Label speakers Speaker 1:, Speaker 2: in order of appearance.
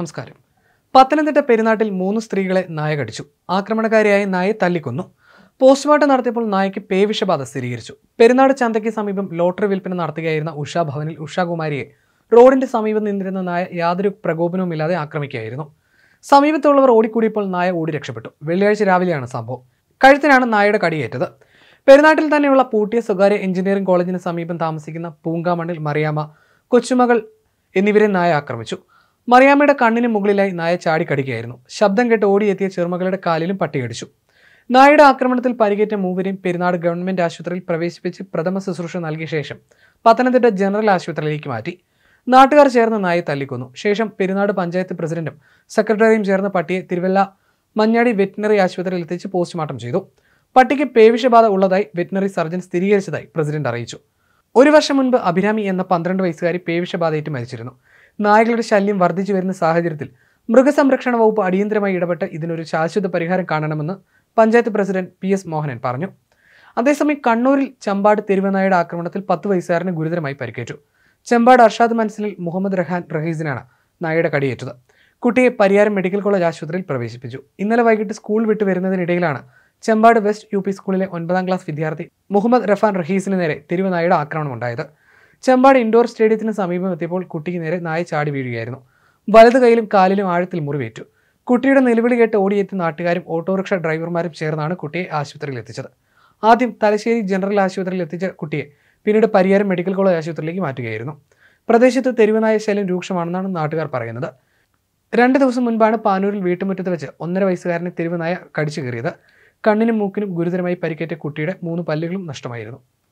Speaker 1: നമസ്കാരം പത്തനംതിട്ട പെരുന്നാട്ടിൽ മൂന്ന് സ്ത്രീകളെ നായ കടിച്ചു ആക്രമണകാരിയായി നായെ തല്ലിക്കൊന്നു പോസ്റ്റ്മോർട്ടം നടത്തിയപ്പോൾ നായയ്ക്ക് പേവിഷബാധ സ്ഥിരീകരിച്ചു പെരുന്നാട് ചന്തയ്ക്ക് സമീപം ലോട്ടറി വിൽപ്പന നടത്തുകയായിരുന്ന ഉഷാ ഭവനിൽ ഉഷാകുമാരിയെ റോഡിന്റെ സമീപം നിന്നിരുന്ന നായ യാതൊരു പ്രകോപനവുമില്ലാതെ ആക്രമിക്കുകയായിരുന്നു സമീപത്തുള്ളവർ ഓടിക്കൂടിയപ്പോൾ നായ ഓടി രക്ഷപ്പെട്ടു വെള്ളിയാഴ്ച രാവിലെയാണ് സംഭവം കഴുത്തിനാണ് നായയുടെ കടിയേറ്റത് പെരുന്നാട്ടിൽ തന്നെയുള്ള പൂട്ടിയ സ്വകാര്യ എഞ്ചിനീയറിംഗ് കോളേജിന് സമീപം താമസിക്കുന്ന പൂങ്കാമണ്ണിൽ മറിയാമ്മ കൊച്ചുമകൾ എന്നിവരെ നായ ആക്രമിച്ചു മറിയാമ്മയുടെ കണ്ണിന് മുകളിലായി നായ ചാടിക്കടിക്കുകയായിരുന്നു ശബ്ദം കേട്ട് ഓടിയെത്തിയ ചെറുമകളുടെ കാലിലും പട്ടികടിച്ചു നായയുടെ ആക്രമണത്തിൽ പരിക്കേറ്റ മൂവരെയും പെരുന്നാട് ഗവൺമെന്റ് ആശുപത്രിയിൽ പ്രവേശിപ്പിച്ച് പ്രഥമ ശുശ്രൂഷ നൽകിയ ശേഷം പത്തനംതിട്ട ജനറൽ ആശുപത്രിയിലേക്ക് മാറ്റി നാട്ടുകാർ ചേർന്ന് നായെ തല്ലിക്കൊന്നു ശേഷം പെരുന്നാട് പഞ്ചായത്ത് പ്രസിഡന്റും സെക്രട്ടറിയും ചേർന്ന പട്ടിയെ തിരുവല്ല മഞ്ഞാടി വെറ്റിനറി ആശുപത്രിയിൽ എത്തിച്ച് പോസ്റ്റ്മോർട്ടം ചെയ്തു പട്ടിക്ക് പേവിഷബാധ ഉള്ളതായി വെറ്റിനറി സർജൻ സ്ഥിരീകരിച്ചതായി പ്രസിഡന്റ് അറിയിച്ചു ഒരു വർഷം മുൻപ് അഭിരാമി എന്ന പന്ത്രണ്ട് വയസ്സുകാരി പേവിഷബാധയേറ്റ് മരിച്ചിരുന്നു നായകളുടെ ശല്യം വർദ്ധിച്ചു വരുന്ന സാഹചര്യത്തിൽ മൃഗസംരക്ഷണ വകുപ്പ് അടിയന്തരമായി ഇടപെട്ട് ഇതിനൊരു ശാശ്വത പരിഹാരം കാണണമെന്ന് panchayat president P S Mohanan പറഞ്ഞു അതേസമയം കണ്ണൂരിൽ ചമ്പാട് തെരുവനായുടെ ആക്രമണത്തിൽ പത്ത് വയസ്സുകാരന് ഗുരുതരമായി പരിക്കേറ്റു ചെമ്പാട് അർഷാദ് മനസ്സിലിൽ മുഹമ്മദ് റഹാൻ റഹീസിനാണ് നായയുടെ കടിയേറ്റത് കുട്ടിയെ പരിയാരം മെഡിക്കൽ കോളേജ് ആശുപത്രിയിൽ പ്രവേശിപ്പിച്ചു ഇന്നലെ വൈകിട്ട് സ്കൂൾ വിട്ടു വരുന്നതിനിടയിലാണ് ചെമ്പാട് വെസ്റ്റ് യു പി സ്കൂളിലെ ഒൻപതാം ക്ലാസ് വിദ്യാർത്ഥി മുഹമ്മദ് റഫാൻ റഹീസിന് നേരെ തിരുവനായുടെ ആക്രമണം ചെമ്പാട് ഇൻഡോർ സ്റ്റേഡിയത്തിന് സമീപം എത്തിയപ്പോൾ കുട്ടിക്ക് നേരെ നായ ചാടി വീഴുകയായിരുന്നു വലത് കൈയിലും കാലിലും ആഴത്തിൽ മുറിവേറ്റു കുട്ടിയുടെ നിലവിളി കേട്ട് ഓടിയെത്തിയ നാട്ടുകാരും ഓട്ടോറിക്ഷ ഡ്രൈവർമാരും ചേർന്നാണ് കുട്ടിയെ ആശുപത്രിയിൽ എത്തിച്ചത് ആദ്യം തലശ്ശേരി ജനറൽ ആശുപത്രിയിൽ എത്തിച്ച കുട്ടിയെ പിന്നീട് പരിയാരം മെഡിക്കൽ കോളേജ് ആശുപത്രിയിലേക്ക് മാറ്റുകയായിരുന്നു പ്രദേശത്ത് തെരുവനായ ശല്യം രൂക്ഷമാണെന്നാണ് നാട്ടുകാർ പറയുന്നത് രണ്ട് ദിവസം മുൻപാണ് പാനൂരിൽ വീട്ടുമുറ്റത്ത് വെച്ച് ഒന്നര വയസ്സുകാരനെ തെരുവനായ കടിച്ചു കയറിയത് കണ്ണിനും മൂക്കിനും ഗുരുതരമായി പരിക്കേറ്റ കുട്ടിയുടെ മൂന്ന് പല്ലുകളും നഷ്ടമായിരുന്നു